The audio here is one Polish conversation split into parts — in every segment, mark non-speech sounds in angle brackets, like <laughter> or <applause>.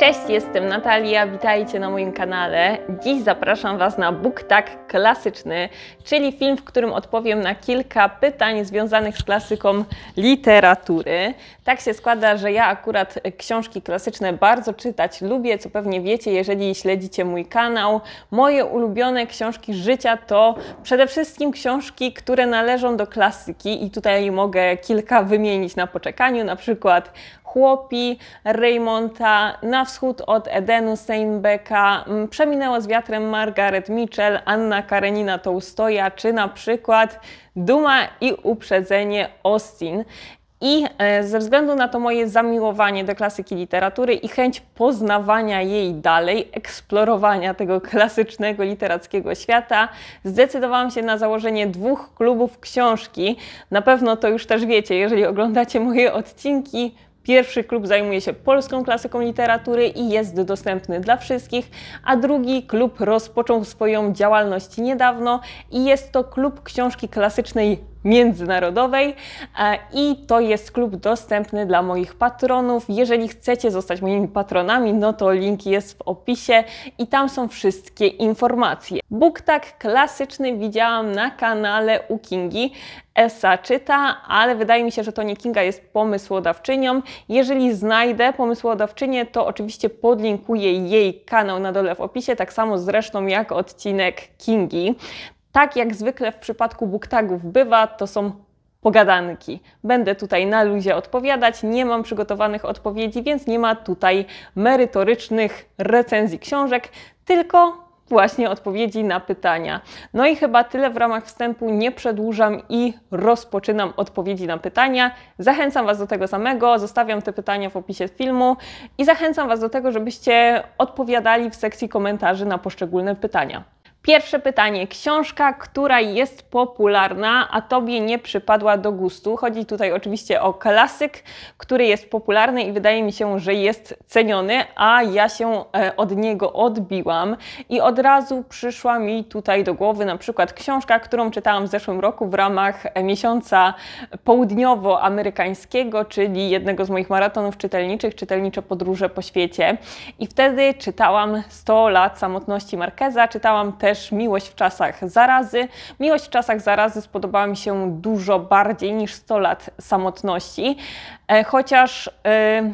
Cześć, jestem Natalia, witajcie na moim kanale. Dziś zapraszam Was na Book Tak Klasyczny, czyli film, w którym odpowiem na kilka pytań związanych z klasyką literatury. Tak się składa, że ja akurat książki klasyczne bardzo czytać lubię, co pewnie wiecie, jeżeli śledzicie mój kanał. Moje ulubione książki życia to przede wszystkim książki, które należą do klasyki i tutaj mogę kilka wymienić na poczekaniu, na przykład Chłopi, Raymond'a Na wschód od Edenu Steinbecka, mm, Przeminęło z wiatrem Margaret Mitchell, Anna Karenina Tołstoja, czy na przykład Duma i uprzedzenie Austin. I e, ze względu na to moje zamiłowanie do klasyki literatury i chęć poznawania jej dalej, eksplorowania tego <laughs> klasycznego literackiego świata, zdecydowałam się na założenie dwóch klubów książki. Na pewno to już też wiecie, jeżeli oglądacie moje odcinki, Pierwszy klub zajmuje się polską klasyką literatury i jest dostępny dla wszystkich, a drugi klub rozpoczął swoją działalność niedawno i jest to klub książki klasycznej międzynarodowej e, i to jest klub dostępny dla moich patronów. Jeżeli chcecie zostać moimi patronami, no to link jest w opisie i tam są wszystkie informacje. tak klasyczny widziałam na kanale u Kingi. Esa czyta, ale wydaje mi się, że to nie Kinga jest pomysłodawczynią. Jeżeli znajdę pomysłodawczynię, to oczywiście podlinkuję jej kanał na dole w opisie, tak samo zresztą jak odcinek Kingi. Tak jak zwykle w przypadku booktagów bywa, to są pogadanki. Będę tutaj na luzie odpowiadać, nie mam przygotowanych odpowiedzi, więc nie ma tutaj merytorycznych recenzji książek, tylko właśnie odpowiedzi na pytania. No i chyba tyle w ramach wstępu, nie przedłużam i rozpoczynam odpowiedzi na pytania. Zachęcam Was do tego samego, zostawiam te pytania w opisie filmu i zachęcam Was do tego, żebyście odpowiadali w sekcji komentarzy na poszczególne pytania. Pierwsze pytanie. Książka, która jest popularna, a tobie nie przypadła do gustu. Chodzi tutaj oczywiście o klasyk, który jest popularny i wydaje mi się, że jest ceniony, a ja się e, od niego odbiłam i od razu przyszła mi tutaj do głowy na przykład książka, którą czytałam w zeszłym roku w ramach e, miesiąca południowoamerykańskiego, czyli jednego z moich maratonów czytelniczych, czytelnicze podróże po świecie. I wtedy czytałam 100 lat samotności Markeza, czytałam też też Miłość w czasach zarazy. Miłość w czasach zarazy spodobała mi się dużo bardziej niż 100 lat samotności, e, chociaż. Yy,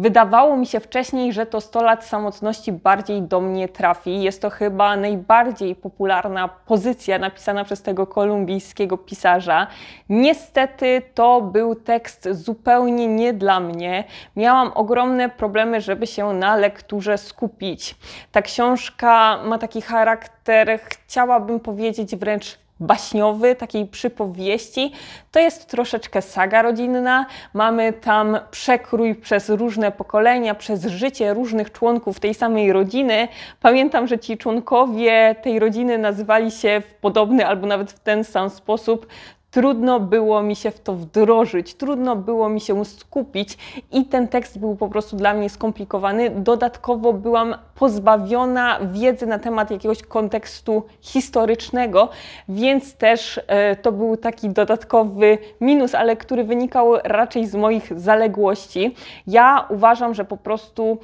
Wydawało mi się wcześniej, że to 100 lat samotności bardziej do mnie trafi. Jest to chyba najbardziej popularna pozycja napisana przez tego kolumbijskiego pisarza. Niestety to był tekst zupełnie nie dla mnie. Miałam ogromne problemy, żeby się na lekturze skupić. Ta książka ma taki charakter, chciałabym powiedzieć wręcz baśniowy, takiej przypowieści. To jest troszeczkę saga rodzinna. Mamy tam przekrój przez różne pokolenia, przez życie różnych członków tej samej rodziny. Pamiętam, że ci członkowie tej rodziny nazywali się w podobny albo nawet w ten sam sposób, Trudno było mi się w to wdrożyć, trudno było mi się skupić i ten tekst był po prostu dla mnie skomplikowany. Dodatkowo byłam pozbawiona wiedzy na temat jakiegoś kontekstu historycznego, więc też e, to był taki dodatkowy minus, ale który wynikał raczej z moich zaległości. Ja uważam, że po prostu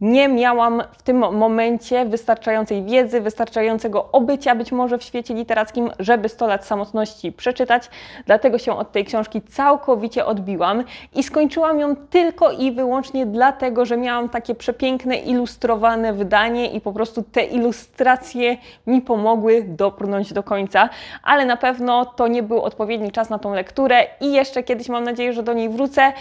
nie miałam w tym momencie wystarczającej wiedzy, wystarczającego obycia być może w świecie literackim, żeby 100 lat samotności przeczytać, dlatego się od tej książki całkowicie odbiłam i skończyłam ją tylko i wyłącznie dlatego, że miałam takie przepiękne, ilustrowane wydanie i po prostu te ilustracje mi pomogły doprnąć do końca, ale na pewno to nie był odpowiedni czas na tą lekturę i jeszcze kiedyś mam nadzieję, że do niej wrócę.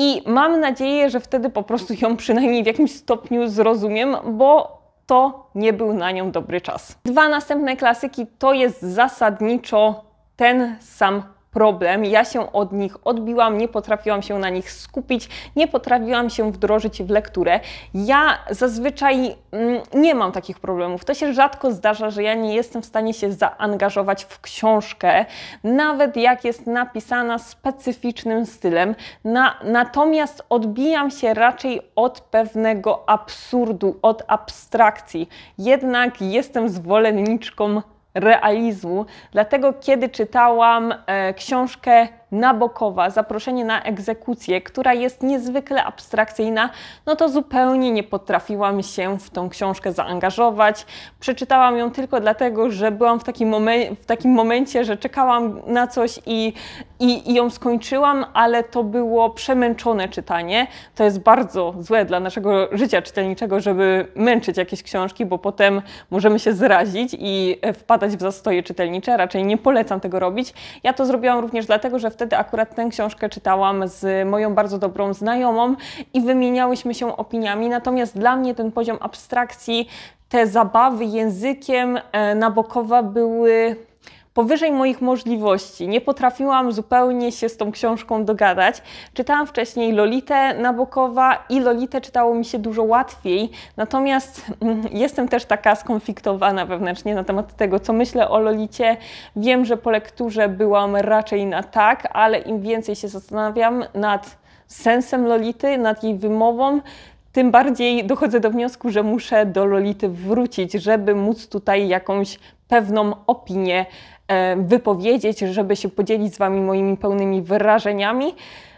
I mam nadzieję, że wtedy po prostu ją przynajmniej w jakimś stopniu zrozumiem, bo to nie był na nią dobry czas. Dwa następne klasyki to jest zasadniczo ten sam problem. Ja się od nich odbiłam, nie potrafiłam się na nich skupić, nie potrafiłam się wdrożyć w lekturę. Ja zazwyczaj mm, nie mam takich problemów. To się rzadko zdarza, że ja nie jestem w stanie się zaangażować w książkę, nawet jak jest napisana specyficznym stylem. Na, natomiast odbijam się raczej od pewnego absurdu, od abstrakcji. Jednak jestem zwolenniczką realizmu. Dlatego, kiedy czytałam e, książkę Nabokowa, zaproszenie na egzekucję, która jest niezwykle abstrakcyjna, no to zupełnie nie potrafiłam się w tą książkę zaangażować. Przeczytałam ją tylko dlatego, że byłam w takim, momen w takim momencie, że czekałam na coś i, i, i ją skończyłam, ale to było przemęczone czytanie. To jest bardzo złe dla naszego życia czytelniczego, żeby męczyć jakieś książki, bo potem możemy się zrazić i e, wpadać w zastoje czytelnicze. Raczej nie polecam tego robić. Ja to zrobiłam również dlatego, że w wtedy akurat tę książkę czytałam z moją bardzo dobrą znajomą i wymieniałyśmy się opiniami. Natomiast dla mnie ten poziom abstrakcji, te zabawy językiem e, na bokowa były powyżej moich możliwości. Nie potrafiłam zupełnie się z tą książką dogadać. Czytałam wcześniej Lolitę Nabokowa i Lolitę czytało mi się dużo łatwiej, natomiast mm, jestem też taka skonfliktowana wewnętrznie na temat tego, co myślę o Lolicie. Wiem, że po lekturze byłam raczej na tak, ale im więcej się zastanawiam nad sensem Lolity, nad jej wymową, tym bardziej dochodzę do wniosku, że muszę do Lolity wrócić, żeby móc tutaj jakąś pewną opinię wypowiedzieć, żeby się podzielić z Wami moimi pełnymi wrażeniami.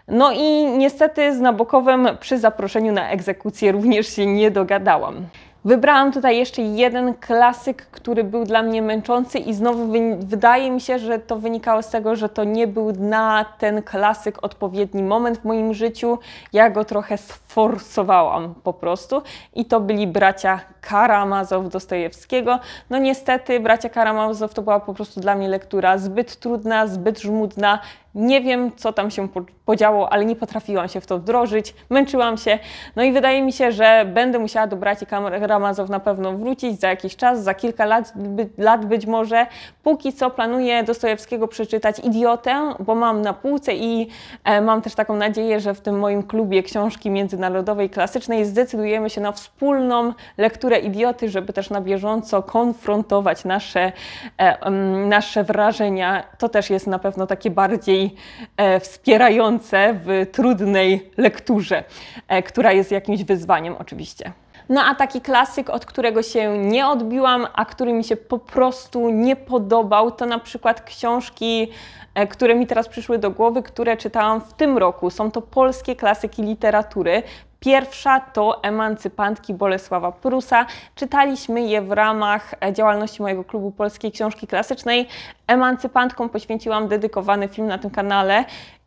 No i niestety z Nabokowem przy zaproszeniu na egzekucję również się nie dogadałam. Wybrałam tutaj jeszcze jeden klasyk, który był dla mnie męczący i znowu wydaje mi się, że to wynikało z tego, że to nie był na ten klasyk odpowiedni moment w moim życiu. Ja go trochę sforsowałam po prostu i to byli bracia Karamazow Dostojewskiego. No niestety bracia Karamazow to była po prostu dla mnie lektura zbyt trudna, zbyt żmudna nie wiem, co tam się podziało, ale nie potrafiłam się w to wdrożyć, męczyłam się. No i wydaje mi się, że będę musiała do braci Ramazow na pewno wrócić za jakiś czas, za kilka lat, by, lat być może. Póki co planuję Dostojewskiego przeczytać Idiotę, bo mam na półce i e, mam też taką nadzieję, że w tym moim klubie książki międzynarodowej klasycznej zdecydujemy się na wspólną lekturę Idioty, żeby też na bieżąco konfrontować nasze, e, nasze wrażenia. To też jest na pewno takie bardziej i e, wspierające w trudnej lekturze, e, która jest jakimś wyzwaniem oczywiście. No a taki klasyk, od którego się nie odbiłam, a który mi się po prostu nie podobał, to na przykład książki, e, które mi teraz przyszły do głowy, które czytałam w tym roku. Są to polskie klasyki literatury. Pierwsza to Emancypantki Bolesława Prusa. Czytaliśmy je w ramach e, działalności mojego klubu polskiej książki klasycznej. Emancypantkom poświęciłam dedykowany film na tym kanale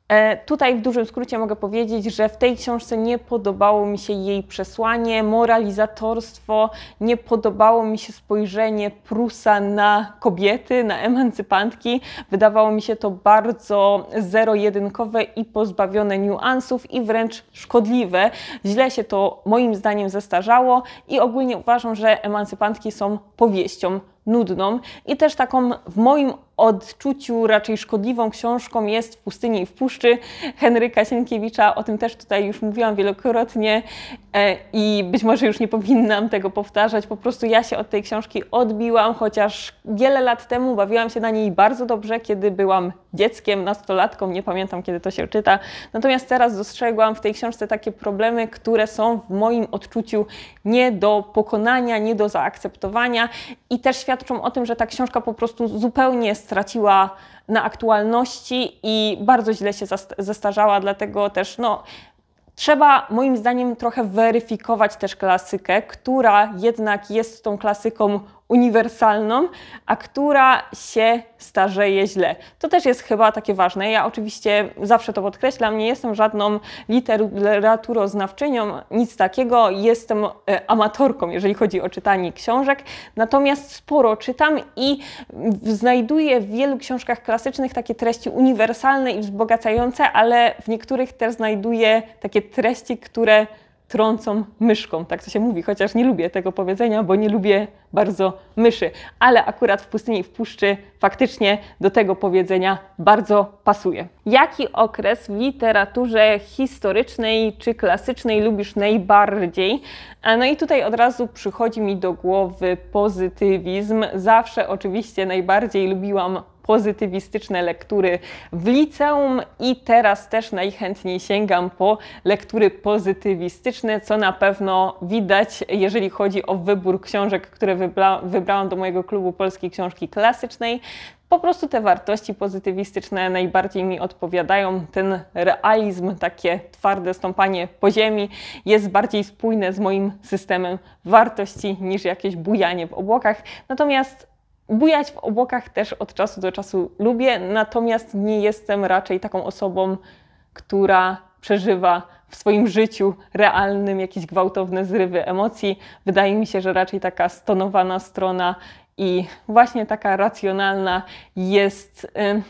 E, tutaj w dużym skrócie mogę powiedzieć, że w tej książce nie podobało mi się jej przesłanie, moralizatorstwo, nie podobało mi się spojrzenie Prusa na kobiety, na emancypantki. Wydawało mi się to bardzo zero-jedynkowe i pozbawione niuansów i wręcz szkodliwe. Źle się to moim zdaniem zestarzało i ogólnie uważam, że emancypantki są powieścią nudną i też taką w moim odczuciu raczej szkodliwą książką jest W pustyni i w puszczy Henryka Sienkiewicza. O tym też tutaj już mówiłam wielokrotnie e, i być może już nie powinnam tego powtarzać. Po prostu ja się od tej książki odbiłam, chociaż wiele lat temu bawiłam się na niej bardzo dobrze, kiedy byłam dzieckiem, nastolatką, nie pamiętam kiedy to się czyta. Natomiast teraz dostrzegłam w tej książce takie problemy, które są w moim odczuciu nie do pokonania, nie do zaakceptowania i też świat świadczą o tym, że ta książka po prostu zupełnie straciła na aktualności i bardzo źle się zestarzała, dlatego też no, Trzeba moim zdaniem trochę weryfikować też klasykę, która jednak jest tą klasyką uniwersalną, a która się starzeje źle. To też jest chyba takie ważne. Ja oczywiście zawsze to podkreślam, nie jestem żadną literaturoznawczynią, nic takiego. Jestem e, amatorką, jeżeli chodzi o czytanie książek, natomiast sporo czytam i znajduję w wielu książkach klasycznych takie treści uniwersalne i wzbogacające, ale w niektórych też znajduję takie treści, które trącą myszką, tak to się mówi, chociaż nie lubię tego powiedzenia, bo nie lubię bardzo myszy, ale akurat w pustyni i w puszczy faktycznie do tego powiedzenia bardzo pasuje. Jaki okres w literaturze historycznej czy klasycznej lubisz najbardziej? No i tutaj od razu przychodzi mi do głowy pozytywizm. Zawsze oczywiście najbardziej lubiłam pozytywistyczne lektury w liceum i teraz też najchętniej sięgam po lektury pozytywistyczne, co na pewno widać, jeżeli chodzi o wybór książek, które wybra wybrałam do mojego klubu polskiej książki klasycznej. Po prostu te wartości pozytywistyczne najbardziej mi odpowiadają. Ten realizm, takie twarde stąpanie po ziemi jest bardziej spójne z moim systemem wartości niż jakieś bujanie w obłokach. Natomiast Bujać w obłokach też od czasu do czasu lubię, natomiast nie jestem raczej taką osobą, która przeżywa w swoim życiu realnym jakieś gwałtowne zrywy emocji. Wydaje mi się, że raczej taka stonowana strona i właśnie taka racjonalna jest y,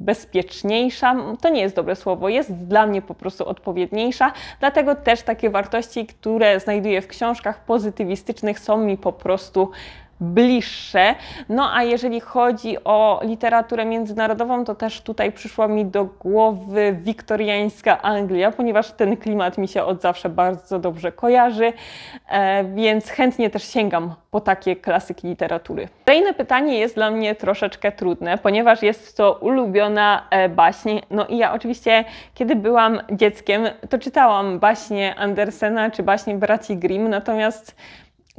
bezpieczniejsza. To nie jest dobre słowo, jest dla mnie po prostu odpowiedniejsza. Dlatego też takie wartości, które znajduję w książkach pozytywistycznych, są mi po prostu bliższe. No a jeżeli chodzi o literaturę międzynarodową, to też tutaj przyszła mi do głowy wiktoriańska Anglia, ponieważ ten klimat mi się od zawsze bardzo dobrze kojarzy, e, więc chętnie też sięgam po takie klasyki literatury. Kolejne pytanie jest dla mnie troszeczkę trudne, ponieważ jest to ulubiona e, baśń. No i ja oczywiście, kiedy byłam dzieckiem, to czytałam baśnie Andersena czy baśnie braci Grimm, natomiast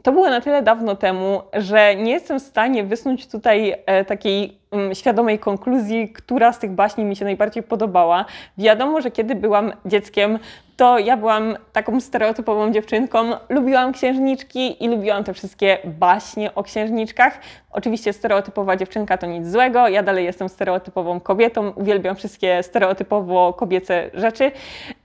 to było na tyle dawno temu, że nie jestem w stanie wysnuć tutaj e, takiej mm, świadomej konkluzji, która z tych baśni mi się najbardziej podobała. Wiadomo, że kiedy byłam dzieckiem, to ja byłam taką stereotypową dziewczynką. Lubiłam księżniczki i lubiłam te wszystkie baśnie o księżniczkach. Oczywiście stereotypowa dziewczynka to nic złego, ja dalej jestem stereotypową kobietą, uwielbiam wszystkie stereotypowo kobiece rzeczy.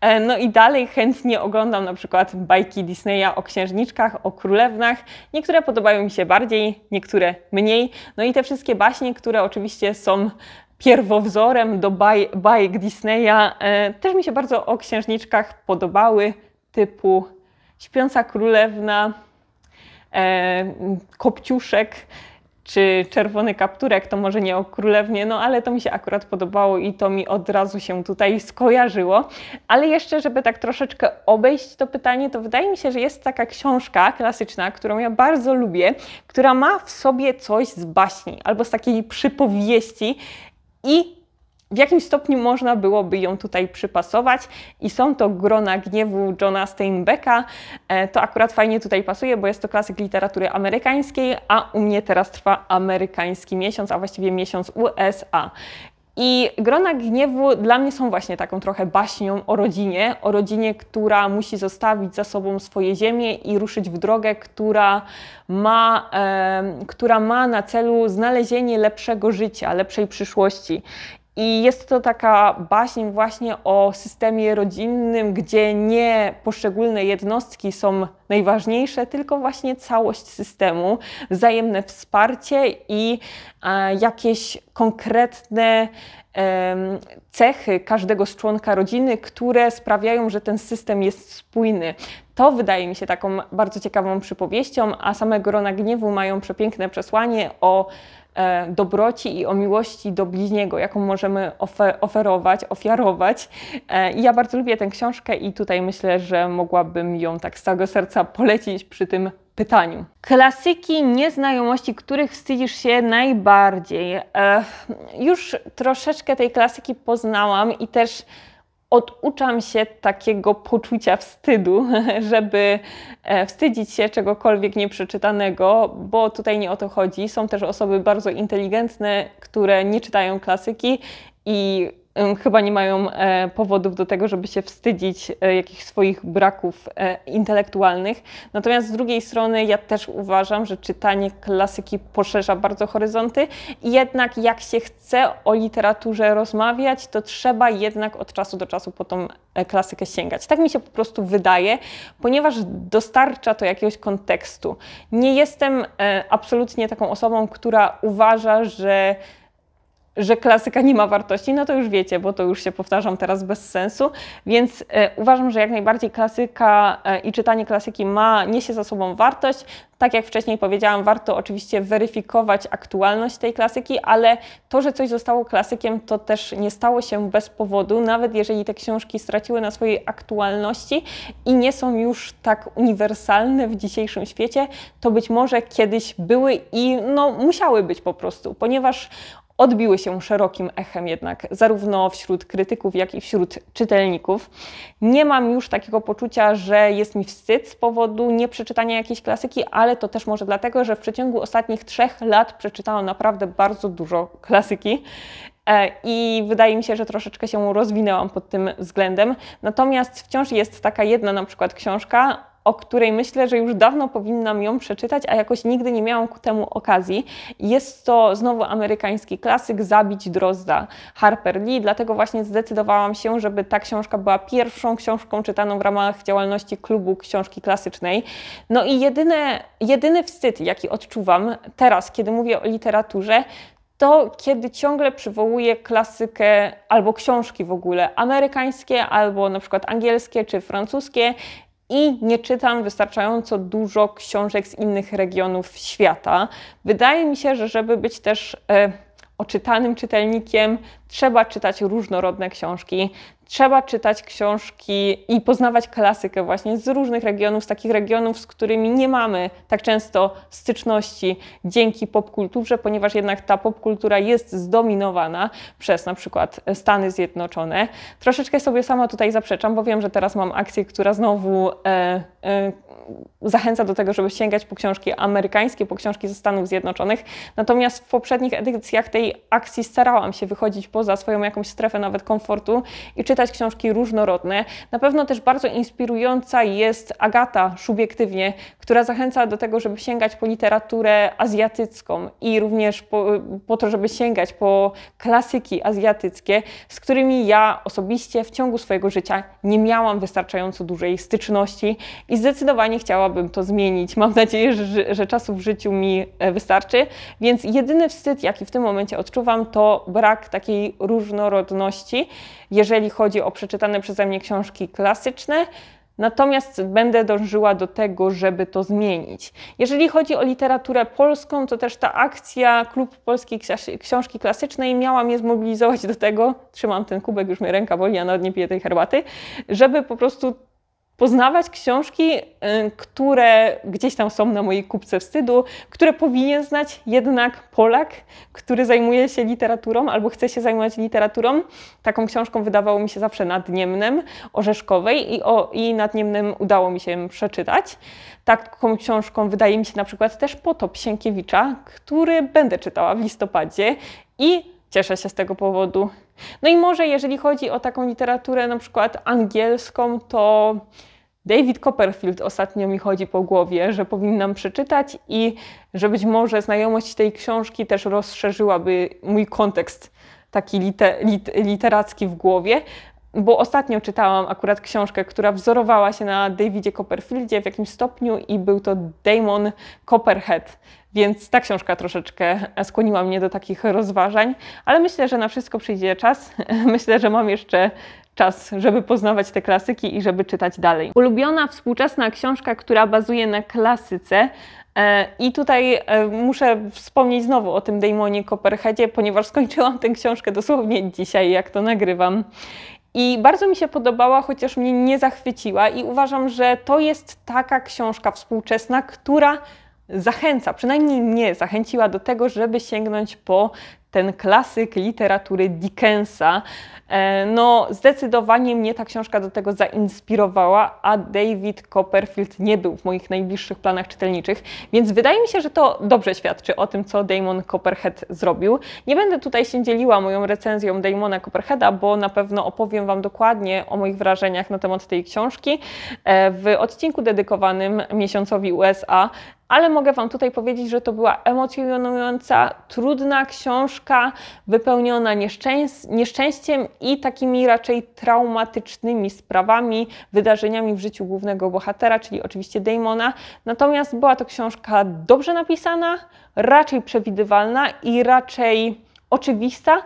E, no i dalej chętnie oglądam na przykład bajki Disneya o księżniczkach, o królewnach. Niektóre podobają mi się bardziej, niektóre mniej. No i te wszystkie baśnie, które oczywiście są pierwowzorem do baj, bajek Disneya, e, też mi się bardzo o księżniczkach podobały, typu Śpiąca Królewna, e, Kopciuszek czy Czerwony Kapturek, to może nie o Królewnie, no ale to mi się akurat podobało i to mi od razu się tutaj skojarzyło. Ale jeszcze, żeby tak troszeczkę obejść to pytanie, to wydaje mi się, że jest taka książka klasyczna, którą ja bardzo lubię, która ma w sobie coś z baśni albo z takiej przypowieści i w jakim stopniu można byłoby ją tutaj przypasować. I są to grona gniewu Johna Steinbecka. E, to akurat fajnie tutaj pasuje, bo jest to klasyk literatury amerykańskiej, a u mnie teraz trwa amerykański miesiąc, a właściwie miesiąc USA. I grona gniewu dla mnie są właśnie taką trochę baśnią o rodzinie, o rodzinie, która musi zostawić za sobą swoje ziemię i ruszyć w drogę, która ma, e, która ma na celu znalezienie lepszego życia, lepszej przyszłości. I jest to taka baśń właśnie o systemie rodzinnym, gdzie nie poszczególne jednostki są najważniejsze, tylko właśnie całość systemu, wzajemne wsparcie i e, jakieś konkretne cechy każdego z członka rodziny, które sprawiają, że ten system jest spójny. To wydaje mi się taką bardzo ciekawą przypowieścią, a same Grona Gniewu mają przepiękne przesłanie o E, dobroci i o miłości do bliźniego, jaką możemy oferować, ofiarować. E, I ja bardzo lubię tę książkę i tutaj myślę, że mogłabym ją tak z całego serca polecić przy tym pytaniu. Klasyki nieznajomości, których wstydzisz się najbardziej. Ech, już troszeczkę tej klasyki poznałam i też oduczam się takiego poczucia wstydu, <laughs> żeby e, wstydzić się czegokolwiek nieprzeczytanego, bo tutaj nie o to chodzi. Są też osoby bardzo inteligentne, które nie czytają klasyki i chyba nie mają e, powodów do tego, żeby się wstydzić e, jakichś swoich braków e, intelektualnych. Natomiast z drugiej strony ja też uważam, że czytanie klasyki poszerza bardzo horyzonty i jednak jak się chce o literaturze rozmawiać, to trzeba jednak od czasu do czasu po tą klasykę sięgać. Tak mi się po prostu wydaje, ponieważ dostarcza to jakiegoś kontekstu. Nie jestem absolutnie taką osobą, która uważa, że że klasyka nie ma wartości, no to już wiecie, bo to już się powtarzam teraz bez sensu, więc e, uważam, że jak najbardziej klasyka e, i czytanie klasyki ma, niesie za sobą wartość. Tak jak wcześniej powiedziałam, warto oczywiście weryfikować aktualność tej klasyki, ale to, że coś zostało klasykiem, to też nie stało się bez powodu, nawet jeżeli te książki straciły na swojej aktualności i nie są już tak uniwersalne w dzisiejszym świecie, to być może kiedyś były i no, musiały być po prostu, ponieważ odbiły się szerokim echem jednak, zarówno wśród krytyków, jak i wśród czytelników. Nie mam już takiego poczucia, że jest mi wstyd z powodu nieprzeczytania jakiejś klasyki, ale to też może dlatego, że w przeciągu ostatnich trzech lat przeczytałam naprawdę bardzo dużo klasyki e, i wydaje mi się, że troszeczkę się rozwinęłam pod tym względem. Natomiast wciąż jest taka jedna na przykład książka, o której myślę, że już dawno powinnam ją przeczytać, a jakoś nigdy nie miałam ku temu okazji. Jest to znowu amerykański klasyk Zabić Drozda Harper Lee, dlatego właśnie zdecydowałam się, żeby ta książka była pierwszą książką czytaną w ramach działalności klubu książki klasycznej. No i jedyne, jedyny wstyd, jaki odczuwam teraz, kiedy mówię o literaturze, to kiedy ciągle przywołuje klasykę albo książki w ogóle amerykańskie, albo na przykład angielskie czy francuskie i nie czytam wystarczająco dużo książek z innych regionów świata. Wydaje mi się, że żeby być też. Y oczytanym czytelnikiem trzeba czytać różnorodne książki, trzeba czytać książki i poznawać klasykę właśnie z różnych regionów, z takich regionów, z którymi nie mamy tak często styczności dzięki popkulturze, ponieważ jednak ta popkultura jest zdominowana przez na przykład Stany Zjednoczone. Troszeczkę sobie sama tutaj zaprzeczam, bo wiem, że teraz mam akcję, która znowu e, e, zachęca do tego, żeby sięgać po książki amerykańskie, po książki ze Stanów Zjednoczonych. Natomiast w poprzednich edycjach tej akcji starałam się wychodzić poza swoją jakąś strefę nawet komfortu i czytać książki różnorodne. Na pewno też bardzo inspirująca jest Agata subiektywnie, która zachęca do tego, żeby sięgać po literaturę azjatycką i również po, po to, żeby sięgać po klasyki azjatyckie, z którymi ja osobiście w ciągu swojego życia nie miałam wystarczająco dużej styczności i zdecydowanie chciałabym to zmienić. Mam nadzieję, że, że czasu w życiu mi e, wystarczy. Więc jedyny wstyd, jaki w tym momencie odczuwam, to brak takiej różnorodności, jeżeli chodzi o przeczytane przeze mnie książki klasyczne. Natomiast będę dążyła do tego, żeby to zmienić. Jeżeli chodzi o literaturę polską, to też ta akcja Klub Polskiej Książki Klasycznej miała mnie zmobilizować do tego, trzymam ten kubek, już mnie ręka boli, a nawet nie piję tej herbaty, żeby po prostu poznawać książki, y, które gdzieś tam są na mojej kupce wstydu, które powinien znać jednak Polak, który zajmuje się literaturą albo chce się zajmować literaturą. Taką książką wydawało mi się zawsze Nadniemnym Orzeszkowej i, o, i Nadniemnym udało mi się przeczytać. Taką książką wydaje mi się na przykład też Potop Sienkiewicza, który będę czytała w listopadzie i cieszę się z tego powodu. No i może jeżeli chodzi o taką literaturę na przykład angielską, to David Copperfield ostatnio mi chodzi po głowie, że powinnam przeczytać i że być może znajomość tej książki też rozszerzyłaby mój kontekst taki liter, lit, literacki w głowie, bo ostatnio czytałam akurat książkę, która wzorowała się na Davidzie Copperfieldzie w jakimś stopniu i był to Damon Copperhead, więc ta książka troszeczkę skłoniła mnie do takich rozważań, ale myślę, że na wszystko przyjdzie czas. <laughs> Myślę, że mam jeszcze czas, żeby poznawać te klasyki i żeby czytać dalej. Ulubiona współczesna książka, która bazuje na klasyce. E, I tutaj e, muszę wspomnieć znowu o tym Damonie Copperheadzie, ponieważ skończyłam tę książkę dosłownie dzisiaj, jak to nagrywam. I bardzo mi się podobała, chociaż mnie nie zachwyciła, i uważam, że to jest taka książka współczesna, która zachęca, przynajmniej mnie zachęciła do tego, żeby sięgnąć po ten klasyk literatury Dickensa, E, no, zdecydowanie mnie ta książka do tego zainspirowała, a David Copperfield nie był w moich najbliższych planach czytelniczych, więc wydaje mi się, że to dobrze świadczy o tym, co Damon Copperhead zrobił. Nie będę tutaj się dzieliła moją recenzją Damona Copperheada, bo na pewno opowiem Wam dokładnie o moich wrażeniach na temat tej książki e, w odcinku dedykowanym miesiącowi USA ale mogę Wam tutaj powiedzieć, że to była emocjonująca, trudna książka, wypełniona nieszczęs- nieszczęściem i takimi raczej traumatycznymi sprawami, wydarzeniami w życiu głównego bohatera, czyli oczywiście Damona. Natomiast była to książka dobrze napisana, raczej przewidywalna i raczej oczywista,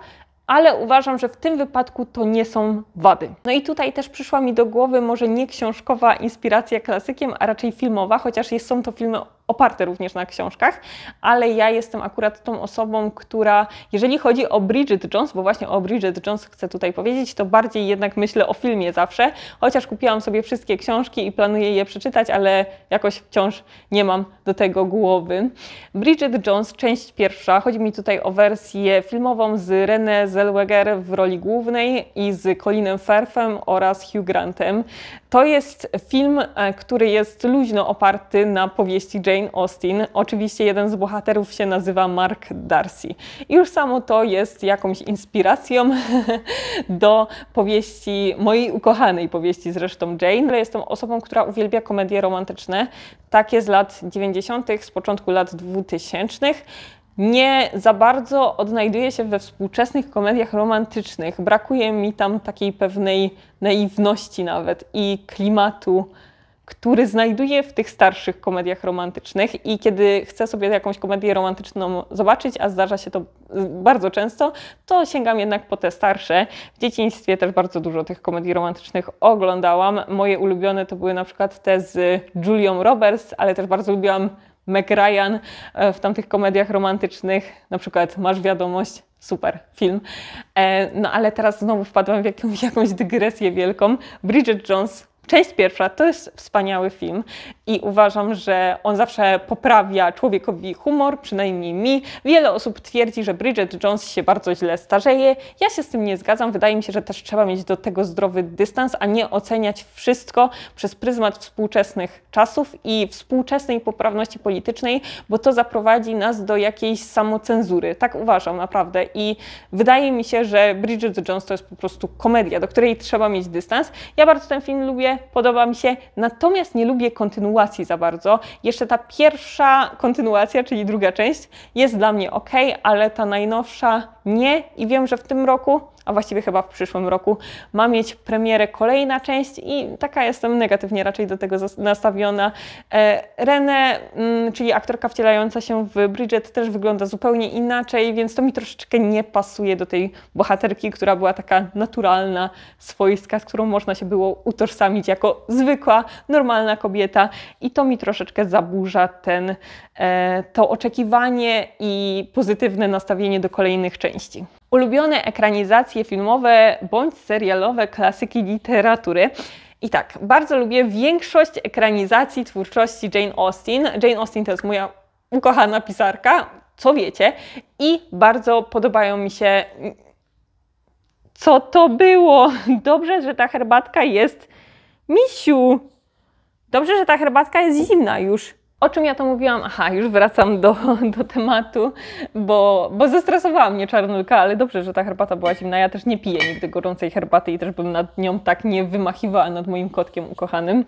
ale uważam, że w tym wypadku to nie są wady. No i tutaj też przyszła mi do głowy może nie książkowa inspiracja klasykiem, a raczej filmowa, chociaż są to filmy oparte również na książkach, ale ja jestem akurat tą osobą, która, jeżeli chodzi o Bridget Jones, bo właśnie o Bridget Jones chcę tutaj powiedzieć, to bardziej jednak myślę o filmie zawsze, chociaż kupiłam sobie wszystkie książki i planuję je przeczytać, ale jakoś wciąż nie mam do tego głowy. Bridget Jones, część pierwsza, chodzi mi tutaj o wersję filmową z Renée Zellweger w roli głównej i z Colinem Firthem oraz Hugh Grantem. To jest film, e, który jest luźno oparty na powieści Jane Jane Austen. Oczywiście jeden z bohaterów się nazywa Mark Darcy. I już samo to jest jakąś inspiracją <laughs> do powieści, mojej ukochanej powieści zresztą Jane. Jestem osobą, która uwielbia komedie romantyczne, takie z lat 90., z początku lat 2000 nie za bardzo odnajduje się we współczesnych komediach romantycznych. Brakuje mi tam takiej pewnej naiwności nawet i klimatu który znajduję w tych starszych komediach romantycznych i kiedy chcę sobie jakąś komedię romantyczną zobaczyć, a zdarza się to bardzo często, to sięgam jednak po te starsze. W dzieciństwie też bardzo dużo tych komedii romantycznych oglądałam. Moje ulubione to były na przykład te z Julią Roberts, ale też bardzo lubiłam Meg Ryan e, w tamtych komediach romantycznych, na przykład Masz wiadomość, super film. E, no ale teraz znowu wpadłam w jakąś, jakąś dygresję wielką. Bridget Jones Część pierwsza to jest wspaniały film i uważam, że on zawsze poprawia człowiekowi humor, przynajmniej mi. Wiele osób twierdzi, że Bridget Jones się bardzo źle starzeje. Ja się z tym nie zgadzam. Wydaje mi się, że też trzeba mieć do tego zdrowy dystans, a nie oceniać wszystko przez pryzmat współczesnych czasów i współczesnej poprawności politycznej, bo to zaprowadzi nas do jakiejś samocenzury. Tak uważam naprawdę. I wydaje mi się, że Bridget Jones to jest po prostu komedia, do której trzeba mieć dystans. Ja bardzo ten film lubię podoba mi się, natomiast nie lubię kontynuacji za bardzo. Jeszcze ta pierwsza kontynuacja, czyli druga część, jest dla mnie ok, ale ta najnowsza nie i wiem, że w tym roku, a właściwie chyba w przyszłym roku, ma mieć premierę kolejna część i taka jestem negatywnie raczej do tego nastawiona. E, Renę, mm, czyli aktorka wcielająca się w Bridget, też wygląda zupełnie inaczej, więc to mi troszeczkę nie pasuje do tej bohaterki, która była taka naturalna, swojska, z którą można się było utożsamić jako zwykła, normalna kobieta i to mi troszeczkę zaburza ten, e, to oczekiwanie i pozytywne nastawienie do kolejnych części części. Ulubione ekranizacje filmowe bądź serialowe klasyki literatury. I tak, bardzo lubię większość ekranizacji twórczości Jane Austen. Jane Austen to jest moja ukochana pisarka, co wiecie, i bardzo podobają mi się. Co to było? Dobrze, że ta herbatka jest. Misiu! Dobrze, że ta herbatka jest zimna już. O czym ja to mówiłam? Aha, już wracam do, do tematu, bo, bo zestresowała mnie czarnulka, ale dobrze, że ta herbata była zimna. Ja też nie piję nigdy gorącej herbaty i też bym nad nią tak nie wymachiwała nad moim kotkiem ukochanym.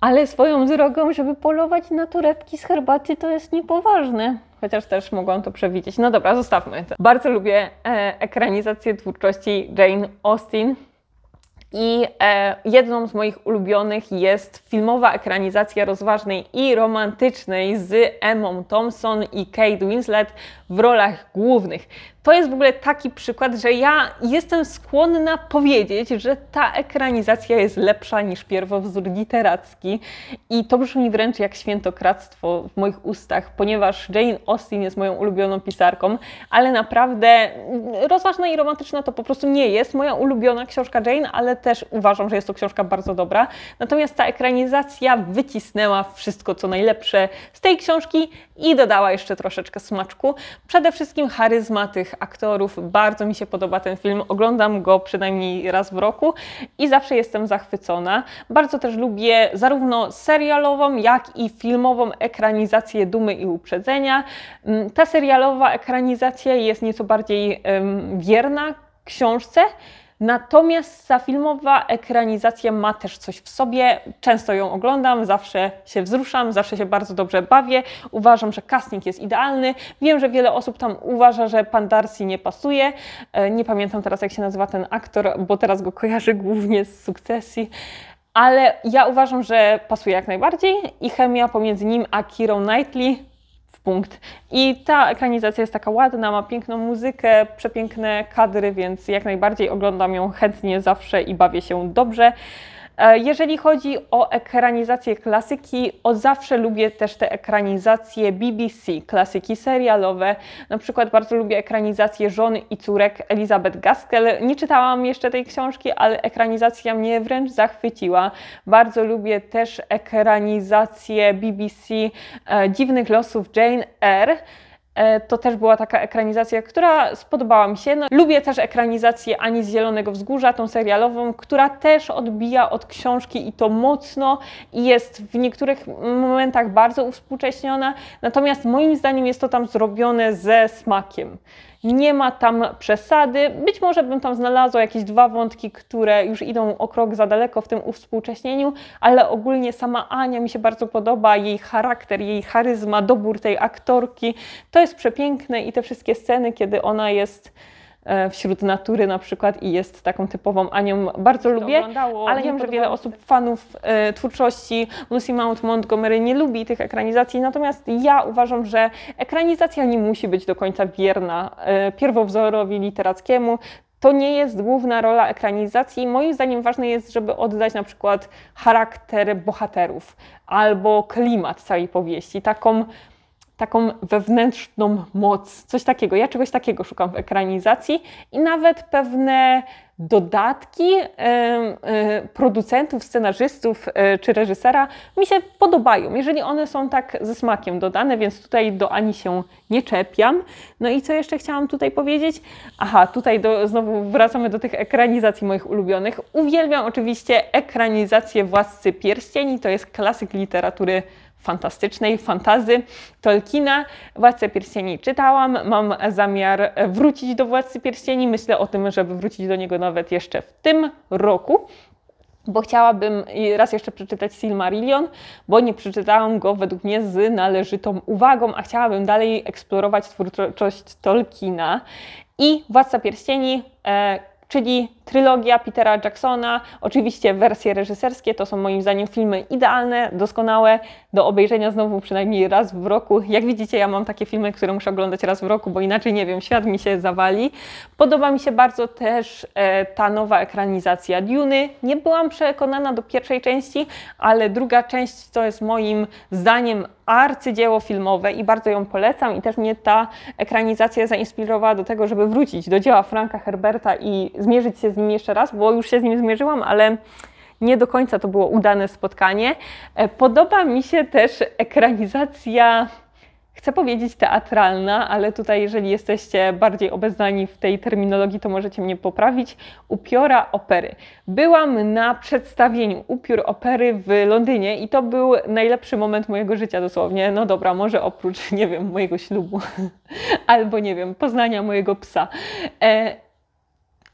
Ale swoją drogą, żeby polować na torebki z herbaty, to jest niepoważne. Chociaż też mogłam to przewidzieć. No dobra, zostawmy to. Bardzo lubię e, ekranizację twórczości Jane Austen. I e, jedną z moich ulubionych jest filmowa ekranizacja rozważnej i romantycznej z Emmą Thompson i Kate Winslet w rolach głównych to jest w ogóle taki przykład, że ja jestem skłonna powiedzieć, że ta ekranizacja jest lepsza niż pierwowzór literacki i to brzmi wręcz jak świętokradztwo w moich ustach, ponieważ Jane Austen jest moją ulubioną pisarką, ale naprawdę rozważna i romantyczna to po prostu nie jest moja ulubiona książka Jane, ale też uważam, że jest to książka bardzo dobra. Natomiast ta ekranizacja wycisnęła wszystko co najlepsze z tej książki i dodała jeszcze troszeczkę smaczku. Przede wszystkim charyzma tych aktorów. Bardzo mi się podoba ten film. Oglądam go przynajmniej raz w roku i zawsze jestem zachwycona. Bardzo też lubię zarówno serialową, jak i filmową ekranizację Dumy i Uprzedzenia. Mm, ta serialowa ekranizacja jest nieco bardziej um, wierna książce, Natomiast ta filmowa ekranizacja ma też coś w sobie. Często ją oglądam, zawsze się wzruszam, zawsze się bardzo dobrze bawię. Uważam, że casting jest idealny. Wiem, że wiele osób tam uważa, że pan Darcy nie pasuje. E, nie pamiętam teraz, jak się nazywa ten aktor, bo teraz go kojarzę głównie z sukcesji. Ale ja uważam, że pasuje jak najbardziej i chemia pomiędzy nim a Kirą Knightley punkt. I ta ekranizacja jest taka ładna, ma piękną muzykę, przepiękne kadry, więc jak najbardziej oglądam ją chętnie zawsze i bawię się dobrze. E, jeżeli chodzi o ekranizację klasyki, od zawsze lubię też te ekranizacje BBC, klasyki serialowe. Na przykład bardzo lubię ekranizację „Żony i córek Elizabeth Gaskell. Nie czytałam jeszcze tej książki, ale ekranizacja mnie wręcz zachwyciła. Bardzo lubię też ekranizację BBC e, Dziwnych losów Jane Eyre. E, to też była taka ekranizacja, która spodobała mi się. No, lubię też ekranizację Ani z Zielonego Wzgórza, tą serialową, która też odbija od książki i to mocno i jest w niektórych momentach bardzo uwspółcześniona. Natomiast moim zdaniem jest to tam zrobione ze smakiem. Nie ma tam przesady. Być może bym tam znalazła jakieś dwa wątki, które już idą o krok za daleko w tym uwspółcześnieniu, ale ogólnie sama Ania mi się bardzo podoba, jej charakter, jej charyzma, dobór tej aktorki. To jest przepiękne i te wszystkie sceny, kiedy ona jest E, wśród natury na przykład i jest taką typową Anią. Bardzo lubię, ale wiem, że wiele osób, fanów e, twórczości Lucy Mount Montgomery nie lubi tych ekranizacji, natomiast ja uważam, że ekranizacja nie musi być do końca wierna e, pierwowzorowi literackiemu. To nie jest główna rola ekranizacji. Moim zdaniem ważne jest, żeby oddać na przykład charakter bohaterów albo klimat całej powieści, taką taką wewnętrzną moc, coś takiego. Ja czegoś takiego szukam w ekranizacji i nawet pewne dodatki e, producentów, scenarzystów e, czy reżysera mi się podobają, jeżeli one są tak ze smakiem dodane, więc tutaj do Ani się nie czepiam. No i co jeszcze chciałam tutaj powiedzieć? Aha, tutaj do, znowu wracamy do tych ekranizacji moich ulubionych. Uwielbiam oczywiście ekranizację Władcy Pierścieni, to jest klasyk literatury fantastycznej fantazy Tolkiena. Władcę Pierścieni czytałam, mam zamiar wrócić do Władcy Pierścieni. Myślę o tym, żeby wrócić do niego nawet jeszcze w tym roku bo chciałabym raz jeszcze przeczytać Silmarillion, bo nie przeczytałam go według mnie z należytą uwagą, a chciałabym dalej eksplorować twórczość Tolkiena. I Władca Pierścieni, e, czyli trylogia Petera Jacksona. Oczywiście wersje reżyserskie to są moim zdaniem filmy idealne, doskonałe, do obejrzenia znowu przynajmniej raz w roku. Jak widzicie, ja mam takie filmy, które muszę oglądać raz w roku, bo inaczej nie wiem, świat mi się zawali. Podoba mi się bardzo też e, ta nowa ekranizacja Duny. Nie byłam przekonana do pierwszej części, ale druga część to jest moim zdaniem arcydzieło filmowe i bardzo ją polecam i też mnie ta ekranizacja zainspirowała do tego, żeby wrócić do dzieła Franka Herberta i zmierzyć się z nim jeszcze raz, bo już się z nim zmierzyłam, ale nie do końca to było udane spotkanie. E, podoba mi się też ekranizacja chcę powiedzieć teatralna, ale tutaj, jeżeli jesteście bardziej obeznani w tej terminologii, to możecie mnie poprawić, upiora opery. Byłam na przedstawieniu upiór opery w Londynie i to był najlepszy moment mojego życia dosłownie. No dobra, może oprócz, nie wiem, mojego ślubu <laughs> albo, nie wiem, poznania mojego psa. E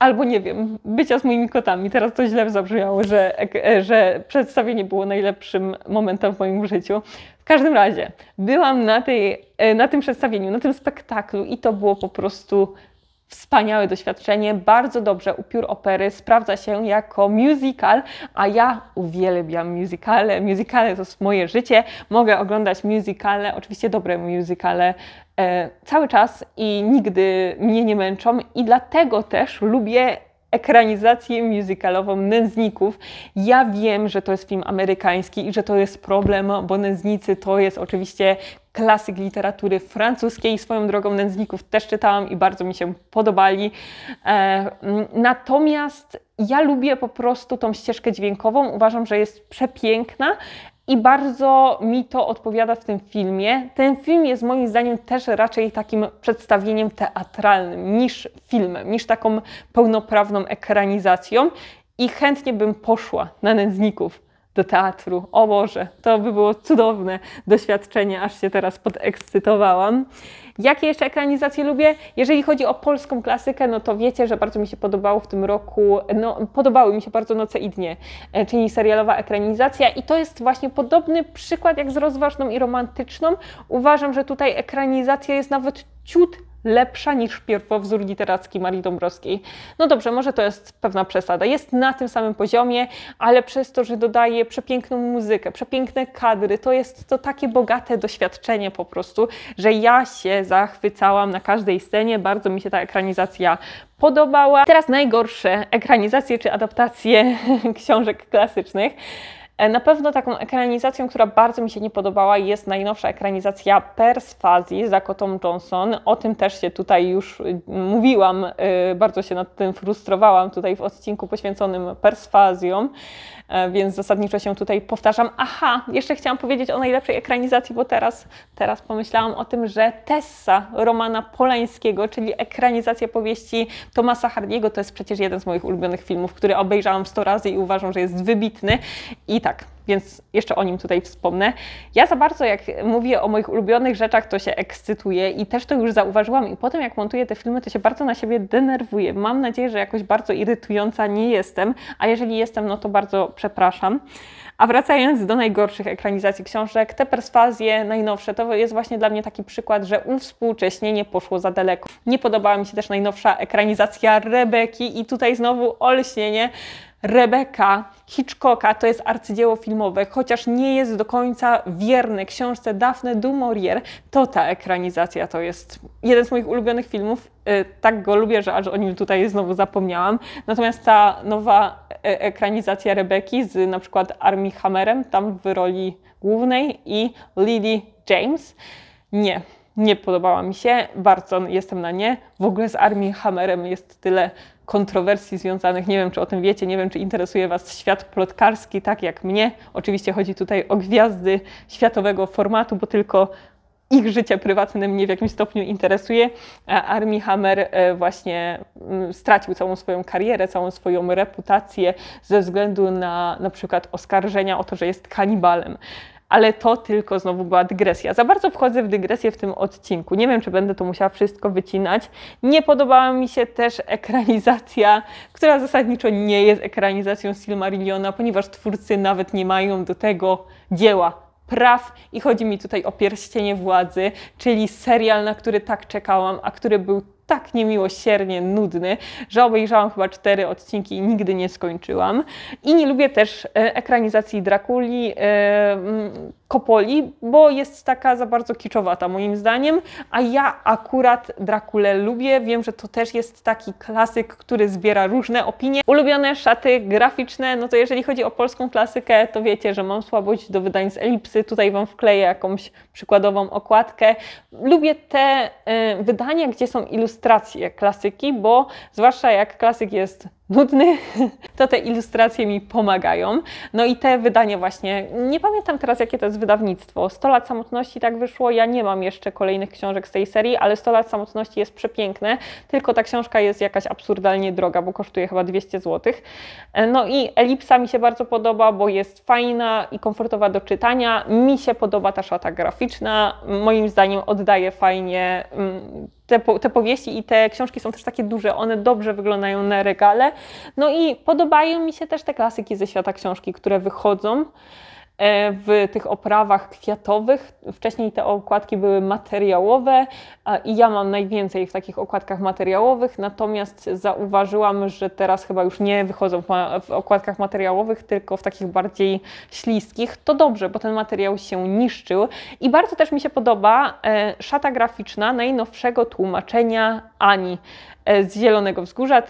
albo nie wiem, bycia z moimi kotami. Teraz to źle zabrzmiało, że, że przedstawienie było najlepszym momentem w moim życiu. W każdym razie, byłam na, tej, e, na tym przedstawieniu, na tym spektaklu i to było po prostu wspaniałe doświadczenie, bardzo dobrze upiór opery, sprawdza się jako musical, a ja uwielbiam musicale. Musicale to jest moje życie. Mogę oglądać musicale, oczywiście dobre musicale e, cały czas i nigdy mnie nie męczą i dlatego też lubię ekranizację musicalową Nędzników. Ja wiem, że to jest film amerykański i że to jest problem, bo Nędznicy to jest oczywiście klasyk literatury francuskiej. Swoją drogą nędzników też czytałam i bardzo mi się podobali. E, natomiast ja lubię po prostu tą ścieżkę dźwiękową, uważam, że jest przepiękna i bardzo mi to odpowiada w tym filmie. Ten film jest moim zdaniem też raczej takim przedstawieniem teatralnym niż filmem, niż taką pełnoprawną ekranizacją. I chętnie bym poszła na nędzników do teatru. O Boże, to by było cudowne doświadczenie, aż się teraz podekscytowałam. Jakie jeszcze ekranizacje lubię? Jeżeli chodzi o polską klasykę, no to wiecie, że bardzo mi się podobało w tym roku, no podobały mi się bardzo Noce i Dnie, e, czyli serialowa ekranizacja i to jest właśnie podobny przykład jak z rozważną i romantyczną. Uważam, że tutaj ekranizacja jest nawet ciut lepsza niż pierwowzór literacki Marii Dąbrowskiej. No dobrze, może to jest pewna przesada. Jest na tym samym poziomie, ale przez to, że dodaje przepiękną muzykę, przepiękne kadry, to jest to takie bogate doświadczenie po prostu, że ja się zachwycałam na każdej scenie, bardzo mi się ta ekranizacja podobała. Teraz najgorsze ekranizacje czy adaptacje <laughs> książek klasycznych. E, na pewno taką ekranizacją, która bardzo mi się nie podobała, jest najnowsza ekranizacja Perswazji z Dakota Johnson. O tym też się tutaj już y, mówiłam, y, bardzo się nad tym frustrowałam tutaj w odcinku poświęconym Persfazjom, e, więc zasadniczo się tutaj powtarzam. Aha, jeszcze chciałam powiedzieć o najlepszej ekranizacji, bo teraz, teraz pomyślałam o tym, że Tessa Romana Polańskiego, czyli ekranizacja powieści Tomasa Hardiego, to jest przecież jeden z moich ulubionych filmów, który obejrzałam 100 razy i uważam, że jest wybitny. I tak, tak. Więc jeszcze o nim tutaj wspomnę. Ja za bardzo, jak mówię o moich ulubionych rzeczach, to się ekscytuję i też to już zauważyłam. I potem, jak montuję te filmy, to się bardzo na siebie denerwuję. Mam nadzieję, że jakoś bardzo irytująca nie jestem, a jeżeli jestem, no to bardzo przepraszam. A wracając do najgorszych ekranizacji książek, te perswazje najnowsze to jest właśnie dla mnie taki przykład, że uwspółcześnienie poszło za daleko. Nie podobała mi się też najnowsza ekranizacja Rebeki i tutaj znowu olśnienie Rebeka Hitchcocka to jest arcydzieło filmowe, chociaż nie jest do końca wierny książce Daphne du Maurier, to ta ekranizacja to jest jeden z moich ulubionych filmów. Y, tak go lubię, że aż o nim tutaj znowu zapomniałam. Natomiast ta nowa e, ekranizacja Rebeki z na przykład Armie Hammerem, tam w roli głównej i Lily James, nie nie podobała mi się, bardzo jestem na nie. W ogóle z Armii Hammerem jest tyle kontrowersji związanych. Nie wiem, czy o tym wiecie, nie wiem, czy interesuje Was świat plotkarski tak jak mnie. Oczywiście chodzi tutaj o gwiazdy światowego formatu, bo tylko ich życie prywatne mnie w jakimś stopniu interesuje. Armie Hammer e, właśnie mm, stracił całą swoją karierę, całą swoją reputację ze względu na na przykład oskarżenia o to, że jest kanibalem ale to tylko znowu była dygresja. Za bardzo wchodzę w dygresję w tym odcinku. Nie wiem, czy będę to musiała wszystko wycinać. Nie podobała mi się też ekranizacja, która zasadniczo nie jest ekranizacją Silmarilliona, ponieważ twórcy nawet nie mają do tego dzieła praw i chodzi mi tutaj o Pierścienie Władzy, czyli serial, na który tak czekałam, a który był tak niemiłosiernie nudny, że obejrzałam chyba cztery odcinki i nigdy nie skończyłam. I nie lubię też e, ekranizacji Drakuli, e, mm, Kopoli, bo jest taka za bardzo kiczowata moim zdaniem, a ja akurat Drakule lubię. Wiem, że to też jest taki klasyk, który zbiera różne opinie. Ulubione szaty graficzne, no to jeżeli chodzi o polską klasykę, to wiecie, że mam słabość do wydań z elipsy. Tutaj Wam wkleję jakąś przykładową okładkę. Lubię te e, wydania, gdzie są ilustracje ilustracje klasyki, bo zwłaszcza jak klasyk jest nudny, <laughs> to te ilustracje mi pomagają. No i te wydanie właśnie, nie pamiętam teraz jakie to jest wydawnictwo, 100 lat samotności tak wyszło, ja nie mam jeszcze kolejnych książek z tej serii, ale 100 lat samotności jest przepiękne, tylko ta książka jest jakaś absurdalnie droga, bo kosztuje chyba 200 zł. No i Elipsa mi się bardzo podoba, bo jest fajna i komfortowa do czytania. Mi się podoba ta szata graficzna, moim zdaniem oddaje fajnie mm, te, te powieści i te książki są też takie duże, one dobrze wyglądają na regale, no i podobają mi się też te klasyki ze świata książki, które wychodzą e, w tych oprawach kwiatowych. Wcześniej te okładki były materiałowe i ja mam najwięcej w takich okładkach materiałowych, natomiast zauważyłam, że teraz chyba już nie wychodzą w okładkach materiałowych, tylko w takich bardziej śliskich. To dobrze, bo ten materiał się niszczył i bardzo też mi się podoba e, szata graficzna najnowszego tłumaczenia Ani e, z Zielonego Wzgórza,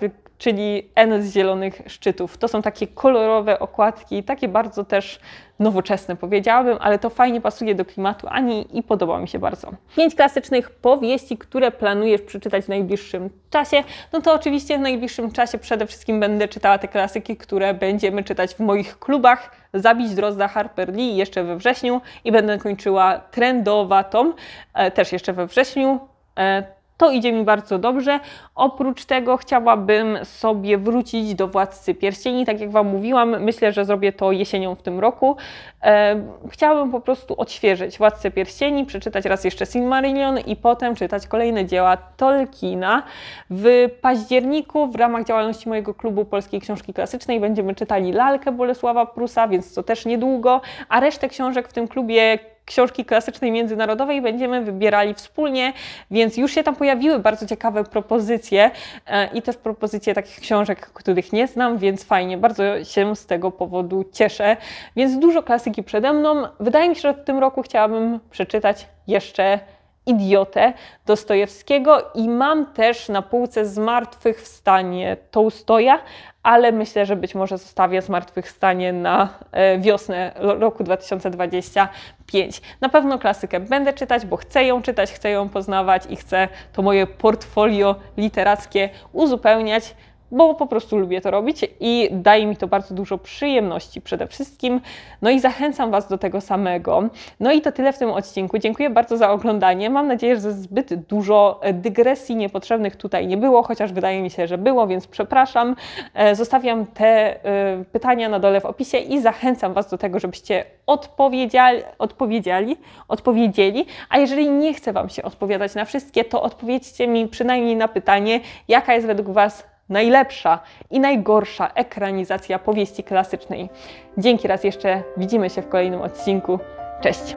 czyli N z zielonych szczytów. To są takie kolorowe okładki, takie bardzo też nowoczesne powiedziałabym, ale to fajnie pasuje do klimatu Ani i podoba mi się bardzo. Pięć klasycznych powieści, które planujesz przeczytać w najbliższym czasie. No to oczywiście w najbliższym czasie przede wszystkim będę czytała te klasyki, które będziemy czytać w moich klubach. Zabić Drozda Harper Lee jeszcze we wrześniu i będę kończyła trendowa tom, e, też jeszcze we wrześniu. E, to idzie mi bardzo dobrze. Oprócz tego chciałabym sobie wrócić do Władcy Pierścieni. Tak jak Wam mówiłam, myślę, że zrobię to jesienią w tym roku. E, chciałabym po prostu odświeżyć Władcę Pierścieni, przeczytać raz jeszcze Silmarillion i potem czytać kolejne dzieła Tolkiena. W październiku w ramach działalności mojego klubu Polskiej Książki Klasycznej będziemy czytali Lalkę Bolesława Prusa, więc to też niedługo, a resztę książek w tym klubie książki klasycznej międzynarodowej będziemy wybierali wspólnie, więc już się tam pojawiły bardzo ciekawe propozycje e, i też propozycje takich książek, których nie znam, więc fajnie, bardzo się z tego powodu cieszę. Więc dużo klasyki przede mną. Wydaje mi się, że w tym roku chciałabym przeczytać jeszcze idiotę Dostojewskiego i mam też na półce Zmartwychwstanie Tołstoja, ale myślę, że być może zostawię Zmartwychwstanie na e, wiosnę roku 2025. Na pewno klasykę będę czytać, bo chcę ją czytać, chcę ją poznawać i chcę to moje portfolio literackie uzupełniać bo po prostu lubię to robić i daje mi to bardzo dużo przyjemności przede wszystkim. No i zachęcam Was do tego samego. No i to tyle w tym odcinku. Dziękuję bardzo za oglądanie. Mam nadzieję, że zbyt dużo e, dygresji niepotrzebnych tutaj nie było, chociaż wydaje mi się, że było, więc przepraszam. E, zostawiam te e, pytania na dole w opisie i zachęcam Was do tego, żebyście odpowiedziali, odpowiedzieli, odpowiedzieli. A jeżeli nie chce Wam się odpowiadać na wszystkie, to odpowiedzcie mi przynajmniej na pytanie, jaka jest według Was najlepsza i najgorsza ekranizacja powieści klasycznej. Dzięki raz jeszcze, widzimy się w kolejnym odcinku. Cześć!